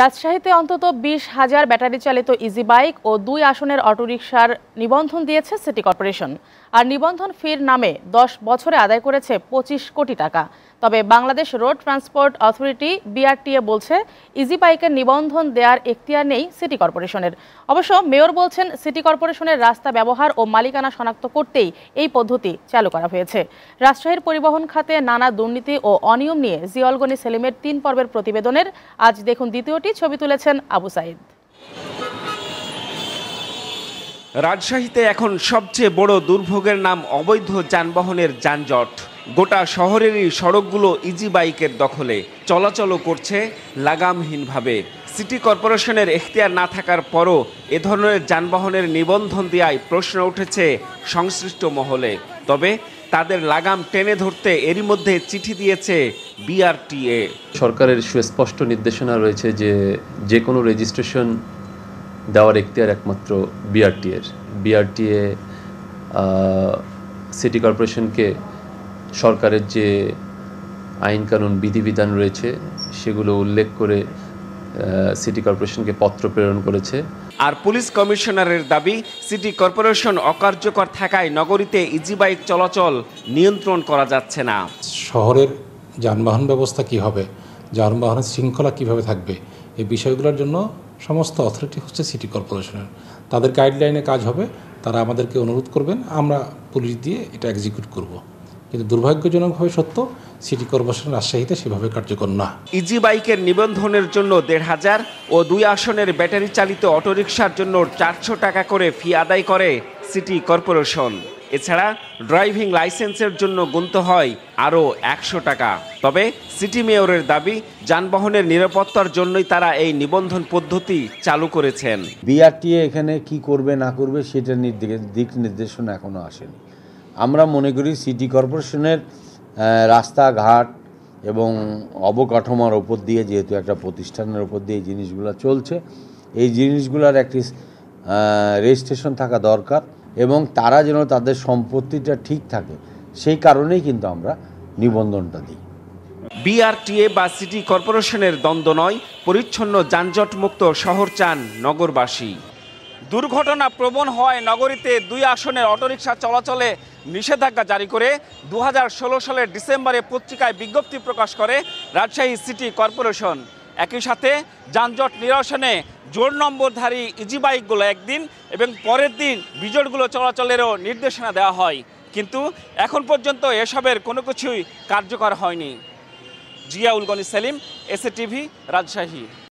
রাজশাহীতে অন্তত বিশ হাজার ব্যাটারি চালিত ইজি বাইক ও দুই আসনের অটোরিকশার নিবন্ধন দিয়েছে সিটি কর্পোরেশন আর নিবন্ধন ফির নামে দশ বছরে আদায় করেছে পঁচিশ কোটি টাকা তবে Bangladesh road transport authority BRTA বলছে ইজি বাইকের নিবন্ধন দেওয়ার এখতিয়ার নেই সিটি কর্পোরেশনের অবশ্য মেয়র বলছেন সিটি কর্পোরেশনের রাস্তা ব্যবহার ও মালিকানা শনাক্ত করতেই এই পদ্ধতি চালু করা হয়েছে রাজশাহীর পরিবহন খাতে নানা দুর্নীতি ও অনিয়ম নিয়ে জিয়লগনি সেলিমের তিন পর্বের প্রতিবেদনের আজ দেখুন দ্বিতীয় ছটি ছবি তুলেছেন আবু সাইদ রাজশাহীতে এখন সবচেয়ে বড় দুর্ভোগের নাম অবৈধ যানবাহনের যানজট গোটা শহরেরই সড়কগুলো ইজি বাইকের দখলে চলাচলও করছে লাগামহীনভাবে সিটি কর্পোরেশনের এখতিয়ার না থাকার পরও এ ধরনের যানবাহনের নিবন্ধন দেওয়ায় প্রশ্ন উঠেছে সংশ্লিষ্ট মহলে তবে তাদের লাগাম টেনে ধরতে এরই মধ্যে চিঠি দিয়েছে বিআরটিএ সরকারের সুস্পষ্ট নির্দেশনা রয়েছে যে যে কোনো রেজিস্ট্রেশন দেওয়ার এখতিয়ার একমাত্র বিআরটিএর বিআরটিএ সিটি কর্পোরেশনকে সরকারের যে আইন কানুন বিধিবিধান রয়েছে সেগুলো উল্লেখ করে সিটি কর্পোরেশনকে পত্র প্রেরণ করেছে আর পুলিশ কমিশনারের দাবি সিটি কর্পোরেশন অকার্যকর থাকায় নগরীতে ইজি বাইক চলাচল নিয়ন্ত্রণ করা যাচ্ছে না শহরের যানবাহন ব্যবস্থা কি হবে যানবাহনের শৃঙ্খলা কিভাবে থাকবে এই বিষয়গুলোর জন্য সমস্ত অথরিটি হচ্ছে সিটি কর্পোরেশনের তাদের গাইডলাইনে কাজ হবে তারা আমাদেরকে অনুরোধ করবেন আমরা পুলিশ দিয়ে এটা এক্সিকিউট করবো কিন্তু দুর্ভাগ্যজনকভাবে সত্য সিটি কর্পোরেশন রাজশাহীতে সেভাবে কার্যকর না ইজি বাইকের নিবন্ধনের জন্য দেড় হাজার ও দুই আসনের ব্যাটারি চালিত অটোরিকশার জন্য চারশো টাকা করে ফি আদায় করে সিটি কর্পোরেশন এছাড়া ড্রাইভিং লাইসেন্সের জন্য গুনতে হয় আরও একশো টাকা তবে সিটি মেয়রের দাবি যানবাহনের নিরাপত্তার জন্যই তারা এই নিবন্ধন পদ্ধতি চালু করেছেন বিআরটিএ এখানে কি করবে না করবে সেটা দিক নির্দেশনা এখনো আসেনি আমরা মনে করি সিটি কর্পোরেশনের রাস্তাঘাট এবং অবকাঠামোর ওপর দিয়ে যেহেতু একটা প্রতিষ্ঠানের ওপর দিয়ে এই জিনিসগুলো চলছে এই জিনিসগুলোর একটি রেজিস্ট্রেশন থাকা দরকার এবং তারা যেন তাদের সম্পত্তিটা ঠিক থাকে সেই কারণেই কিন্তু আমরা নিবন্ধনটা দিই বিআরটিএ বা সিটি কর্পোরেশনের দ্বন্দ্ব নয় পরিচ্ছন্ন যানজটমুক্ত শহর চান নগরবাসী দুর্ঘটনা প্রবণ হয় নগরীতে দুই আসনের অটোরিকশা চলাচলে নিষেধাজ্ঞা জারি করে দু সালের ডিসেম্বরে পত্রিকায় বিজ্ঞপ্তি প্রকাশ করে রাজশাহী সিটি কর্পোরেশন একই সাথে যানজট নিরসনে জোর নম্বরধারী ইজি বাইকগুলো একদিন এবং পরের দিন বিজোটগুলো চলাচলেরও নির্দেশনা দেওয়া হয় কিন্তু এখন পর্যন্ত এসবের কোনো কিছুই কার্যকর হয়নি জিয়াউল গনি সেলিম এসএ টিভি রাজশাহী